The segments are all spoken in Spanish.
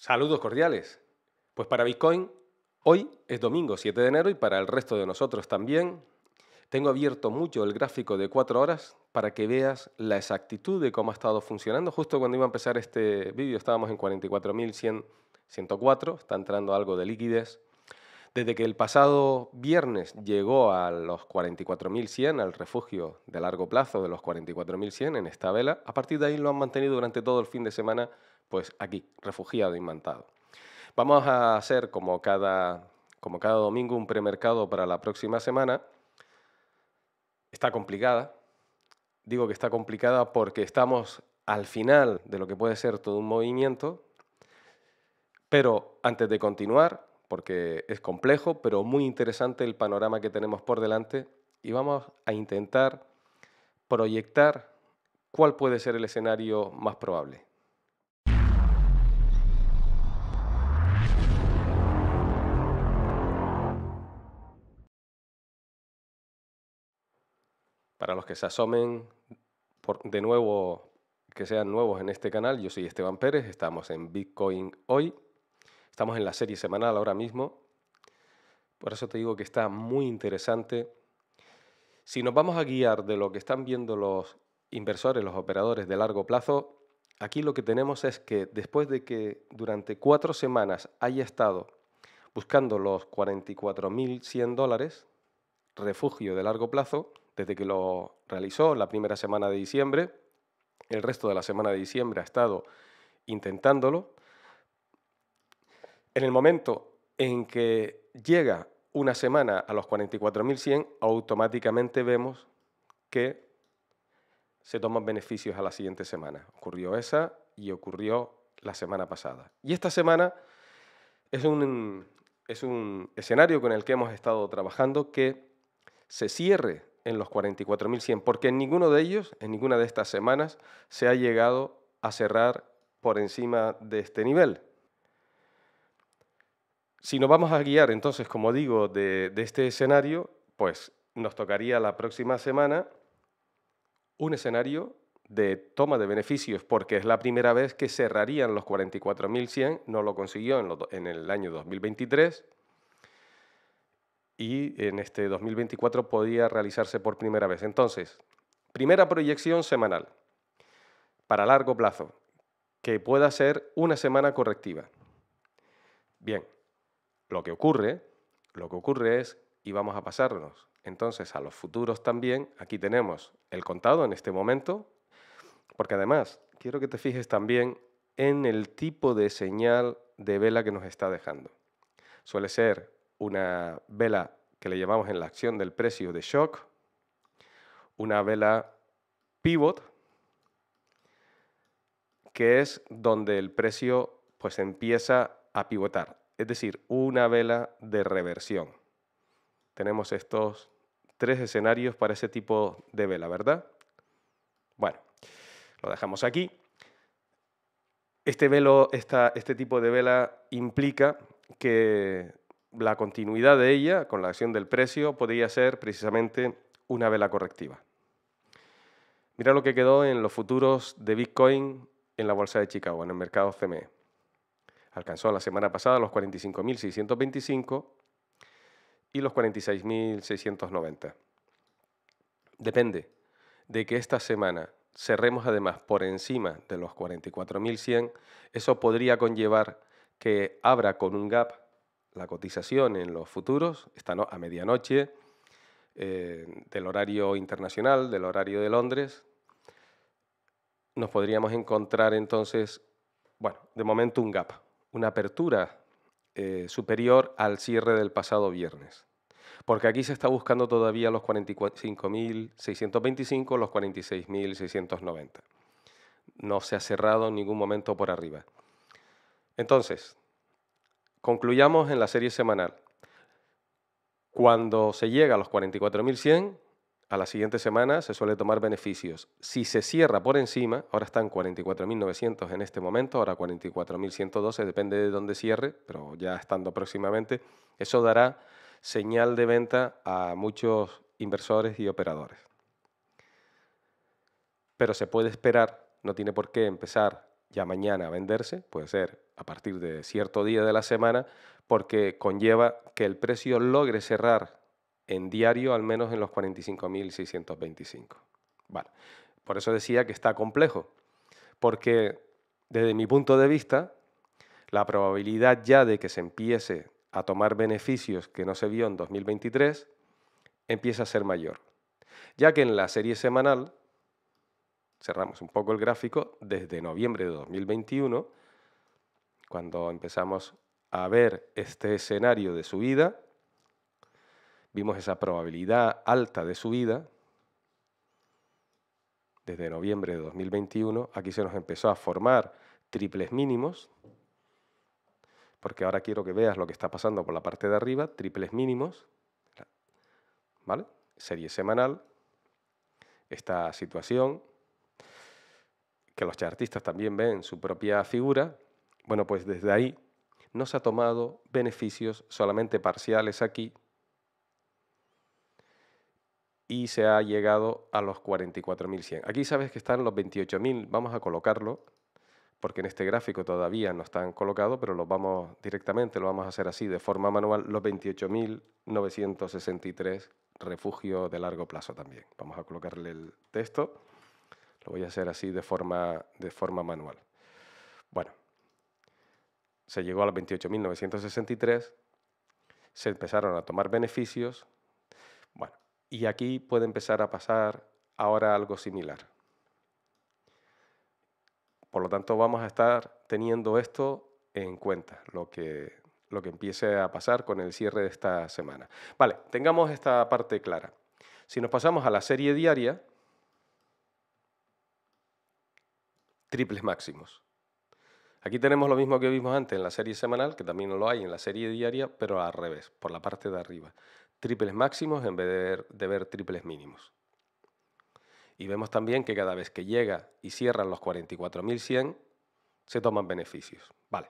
Saludos cordiales. Pues para Bitcoin, hoy es domingo 7 de enero y para el resto de nosotros también, tengo abierto mucho el gráfico de 4 horas para que veas la exactitud de cómo ha estado funcionando. Justo cuando iba a empezar este vídeo estábamos en 44.104, está entrando algo de liquidez. Desde que el pasado viernes llegó a los 44.100, al refugio de largo plazo de los 44.100 en esta vela, a partir de ahí lo han mantenido durante todo el fin de semana pues aquí, refugiado mantado. Vamos a hacer como cada, como cada domingo un premercado para la próxima semana. Está complicada. Digo que está complicada porque estamos al final de lo que puede ser todo un movimiento. Pero antes de continuar, porque es complejo, pero muy interesante el panorama que tenemos por delante, y vamos a intentar proyectar cuál puede ser el escenario más probable. Para los que se asomen de nuevo, que sean nuevos en este canal, yo soy Esteban Pérez, estamos en Bitcoin hoy, estamos en la serie semanal ahora mismo, por eso te digo que está muy interesante. Si nos vamos a guiar de lo que están viendo los inversores, los operadores de largo plazo, aquí lo que tenemos es que después de que durante cuatro semanas haya estado buscando los 44.100 dólares, refugio de largo plazo, desde que lo realizó la primera semana de diciembre. El resto de la semana de diciembre ha estado intentándolo. En el momento en que llega una semana a los 44.100, automáticamente vemos que se toman beneficios a la siguiente semana. Ocurrió esa y ocurrió la semana pasada. Y esta semana es un, es un escenario con el que hemos estado trabajando que se cierre en los 44.100, porque en ninguno de ellos, en ninguna de estas semanas, se ha llegado a cerrar por encima de este nivel. Si nos vamos a guiar entonces, como digo, de, este escenario, pues nos tocaría la próxima semana un escenario de toma de beneficios, porque es la primera vez que cerrarían los 44.100, no lo consiguió en, en el año 2023 y en este 2024 podía realizarse por primera vez. Entonces, primera proyección semanal para largo plazo, que pueda ser una semana correctiva. Bien, lo que ocurre, lo que ocurre es, y vamos a pasarnos entonces a los futuros también, aquí tenemos el contado en este momento, porque además quiero que te fijes también en el tipo de señal de vela que nos está dejando. Suele ser una vela que le llamamos en la acción del precio de shock, una vela pivot, que es donde el precio pues empieza a pivotar, es decir, una vela de reversión. Tenemos estos tres escenarios para ese tipo de vela, ¿verdad? Bueno, lo dejamos aquí. Este, velo, este tipo de vela implica que la continuidad de ella con la acción del precio podría ser precisamente una vela correctiva. Mira lo que quedó en los futuros de Bitcoin en la bolsa de Chicago, en el mercado CME. Alcanzó la semana pasada los 45.625 y los 46.690. Depende de que esta semana cerremos además por encima de los 44.100, eso podría conllevar que abra con un gap la cotización en los futuros, está a medianoche, eh, del horario internacional, del horario de Londres, nos podríamos encontrar entonces, bueno, de momento un gap, una apertura eh, superior al cierre del pasado viernes. Porque aquí se está buscando todavía los 45.625, los 46.690. No se ha cerrado en ningún momento por arriba. Entonces, concluyamos en la serie semanal. Cuando se llega a los 44.100, a la siguiente semana se suele tomar beneficios. Si se cierra por encima, ahora están 44.900 en este momento, ahora 44.112, depende de dónde cierre, pero ya estando próximamente, eso dará señal de venta a muchos inversores y operadores. Pero se puede esperar, no tiene por qué empezar ya mañana a venderse, puede ser a partir de cierto día de la semana, porque conlleva que el precio logre cerrar en diario al menos en los 45.625. Vale. Por eso decía que está complejo, porque desde mi punto de vista, la probabilidad ya de que se empiece a tomar beneficios que no se vio en 2023 empieza a ser mayor, ya que en la serie semanal, cerramos un poco el gráfico, desde noviembre de 2021, cuando empezamos a ver este escenario de subida, vimos esa probabilidad alta de subida. Desde noviembre de 2021, aquí se nos empezó a formar triples mínimos, porque ahora quiero que veas lo que está pasando por la parte de arriba, triples mínimos, Serie semanal, esta situación, que los chartistas también ven su propia figura, bueno, pues desde ahí nos ha tomado beneficios solamente parciales aquí y se ha llegado a los 44.100. Aquí sabes que están los 28.000, vamos a colocarlo, porque en este gráfico todavía no están colocados, pero los vamos directamente, lo vamos a hacer así de forma manual, los 28.963 refugio de largo plazo también. Vamos a colocarle el texto, lo voy a hacer así de forma, de forma manual. Bueno, se llegó a los 28.963, se empezaron a tomar beneficios, bueno, y aquí puede empezar a pasar ahora algo similar. Por lo tanto, vamos a estar teniendo esto en cuenta, lo que, lo que empiece a pasar con el cierre de esta semana. Vale, tengamos esta parte clara. Si nos pasamos a la serie diaria, triples máximos. Aquí tenemos lo mismo que vimos antes en la serie semanal, que también lo hay en la serie diaria, pero al revés, por la parte de arriba. Triples máximos en vez de ver, triples mínimos. Y vemos también que cada vez que llega y cierran los 44.100, se toman beneficios. Vale,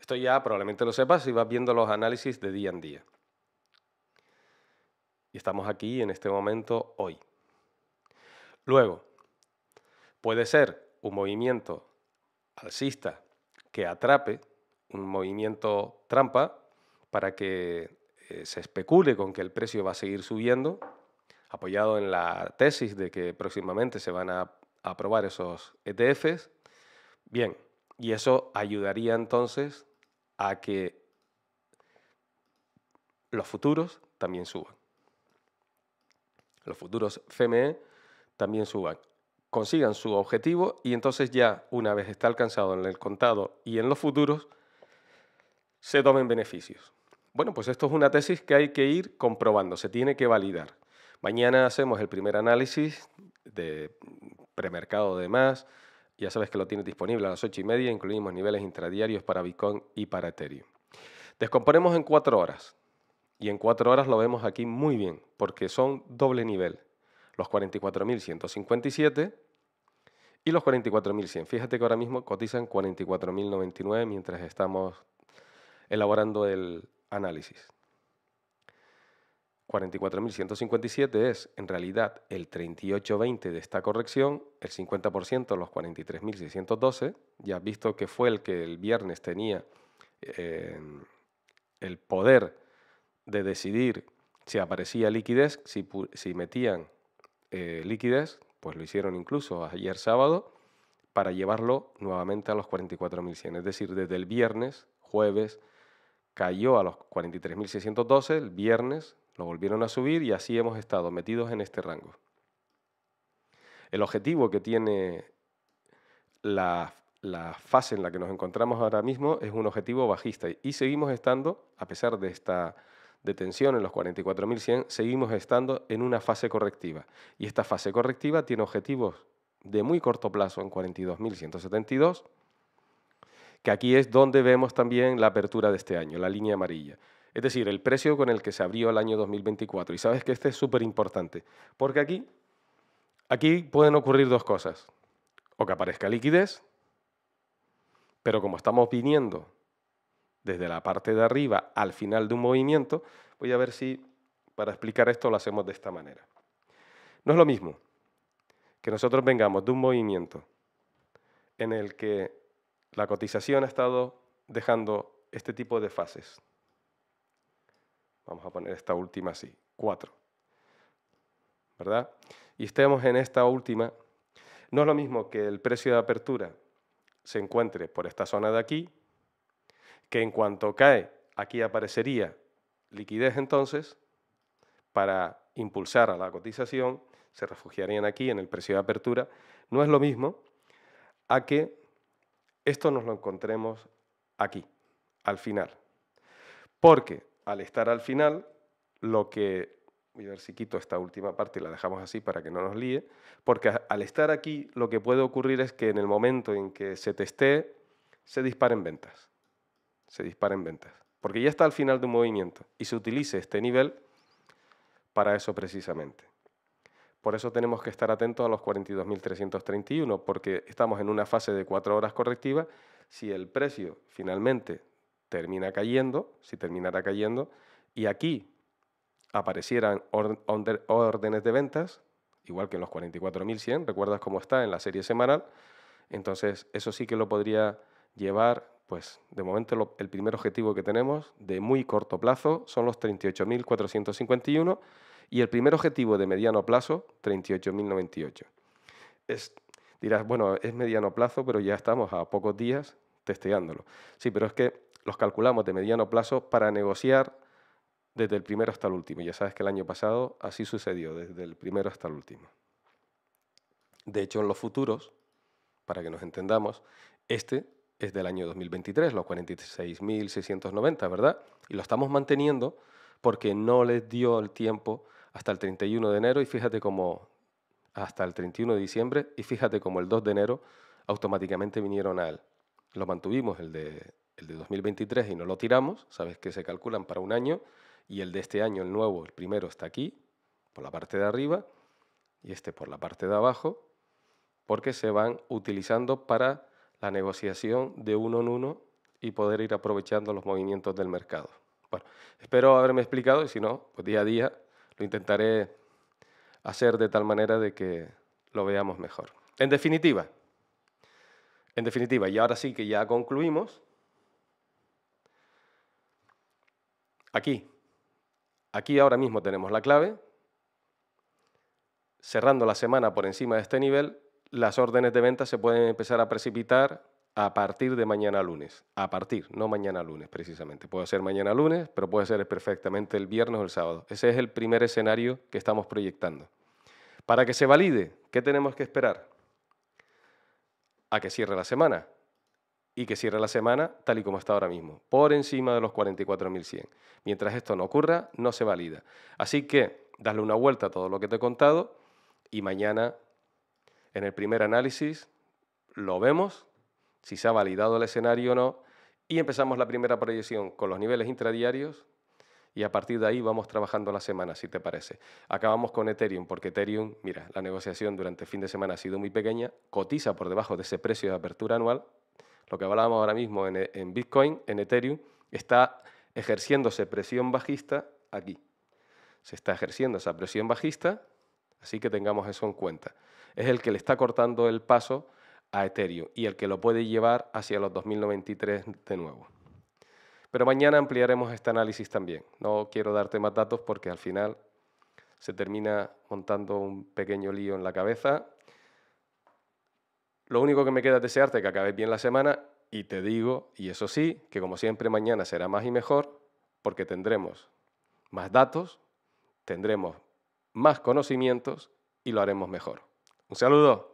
esto ya probablemente lo sepas si vas viendo los análisis de día en día. Y estamos aquí en este momento hoy. Luego, puede ser un movimiento alcista que atrape un movimiento trampa para que eh, se especule con que el precio va a seguir subiendo, apoyado en la tesis de que próximamente se van a aprobar esos ETFs. Bien, y eso ayudaría entonces a que los futuros también suban. Los futuros FME también suban consigan su objetivo y entonces ya una vez está alcanzado en el contado y en los futuros, se tomen beneficios. Bueno, pues esto es una tesis que hay que ir comprobando, se tiene que validar. Mañana hacemos el primer análisis de premercado de más. Ya sabes que lo tienes disponible a las ocho y media. Incluimos niveles intradiarios para Bitcoin y para Ethereum. Descomponemos en cuatro horas. Y en cuatro horas lo vemos aquí muy bien, porque son doble nivel. Los 44.157 y los 44.100. Fíjate que ahora mismo cotizan 44.099 mientras estamos elaborando el análisis. 44.157 es en realidad el 38.20 de esta corrección, el 50% los 43.612. Ya visto que fue el que el viernes tenía em, el poder de decidir si aparecía liquidez, si, metían eh, liquidez, pues lo hicieron incluso ayer sábado para llevarlo nuevamente a los 44.100. Es decir, desde el viernes, jueves, cayó a los 43.612, el viernes lo volvieron a subir y así hemos estado metidos en este rango. El objetivo que tiene la, la, fase en la que nos encontramos ahora mismo es un objetivo bajista y seguimos estando, a pesar de esta de tensión en los 44.100, seguimos estando en una fase correctiva. Y esta fase correctiva tiene objetivos de muy corto plazo en 42.172, que aquí es donde vemos también la apertura de este año, la línea amarilla. Es decir, el precio con el que se abrió el año 2024. Y sabes que este es súper importante, porque aquí, aquí pueden ocurrir dos cosas. O que aparezca liquidez, pero como estamos viniendo desde la parte de arriba al final de un movimiento, voy a ver si para explicar esto lo hacemos de esta manera. No es lo mismo que nosotros vengamos de un movimiento en el que la cotización ha estado dejando este tipo de fases. Vamos a poner esta última así, cuatro. ¿Verdad? Y estemos en esta última. No es lo mismo que el precio de apertura se encuentre por esta zona de aquí, que en cuanto cae, aquí aparecería liquidez entonces, para impulsar a la cotización, se refugiarían aquí en el precio de apertura, no es lo mismo a que esto nos lo encontremos aquí, al final. Porque al estar al final, lo que, voy a ver si quito esta última parte y la dejamos así para que no nos líe, porque al estar aquí lo que puede ocurrir es que en el momento en que se testee, se disparen ventas se disparen ventas. Porque ya está al final de un movimiento y se utilice este nivel para eso precisamente. Por eso tenemos que estar atentos a los 42.331, porque estamos en una fase de cuatro horas correctiva. Si el precio finalmente termina cayendo, si terminara cayendo, y aquí aparecieran órdenes de ventas, igual que en los 44.100, recuerdas cómo está en la serie semanal, entonces eso sí que lo podría llevar pues de momento el primer objetivo que tenemos de muy corto plazo son los 38.451 y el primer objetivo de mediano plazo 38.098. Es, dirás, bueno, es mediano plazo, pero ya estamos a pocos días testeándolo. Sí, pero es que los calculamos de mediano plazo para negociar desde el primero hasta el último. Ya sabes que el año pasado así sucedió, desde el primero hasta el último. De hecho, en los futuros, para que nos entendamos, este es del año 2023, los 46.690, ¿verdad? Y lo estamos manteniendo porque no les dio el tiempo hasta el 31 de enero y fíjate cómo hasta el 31 de diciembre y fíjate como el 2 de enero automáticamente vinieron a él. Lo mantuvimos el de, el de 2023 y no lo tiramos, sabes que se calculan para un año y el de este año, el nuevo, el primero está aquí, por la parte de arriba y este por la parte de abajo, porque se van utilizando para la negociación de uno en uno y poder ir aprovechando los movimientos del mercado. Bueno, espero haberme explicado y si no, pues día a día lo intentaré hacer de tal manera de que lo veamos mejor. En definitiva, en definitiva, y ahora sí que ya concluimos, aquí, aquí ahora mismo tenemos la clave, cerrando la semana por encima de este nivel, las órdenes de venta se pueden empezar a precipitar a partir de mañana lunes. A partir, no mañana lunes precisamente. Puede ser mañana lunes, pero puede ser perfectamente el viernes o el sábado. Ese es el primer escenario que estamos proyectando. Para que se valide, ¿qué tenemos que esperar? A que cierre la semana. Y que cierre la semana tal y como está ahora mismo, por encima de los 44.100. Mientras esto no ocurra, no se valida. Así que, dale una vuelta a todo lo que te he contado y mañana en el primer análisis lo vemos, si se ha validado el escenario o no, y empezamos la primera proyección con los niveles intradiarios y a partir de ahí vamos trabajando la semana, si te parece. Acabamos con Ethereum, porque Ethereum, mira, la negociación durante el fin de semana ha sido muy pequeña, cotiza por debajo de ese precio de apertura anual. Lo que hablábamos ahora mismo en, en Bitcoin, en Ethereum, está ejerciéndose presión bajista aquí. Se está ejerciendo esa presión bajista, así que tengamos eso en cuenta es el que le está cortando el paso a Ethereum y el que lo puede llevar hacia los 2093 de nuevo. Pero mañana ampliaremos este análisis también. No quiero darte más datos porque al final se termina montando un pequeño lío en la cabeza. Lo único que me queda es desearte que acabes bien la semana y te digo, y eso sí, que como siempre mañana será más y mejor porque tendremos más datos, tendremos más conocimientos y lo haremos mejor. Un saludo.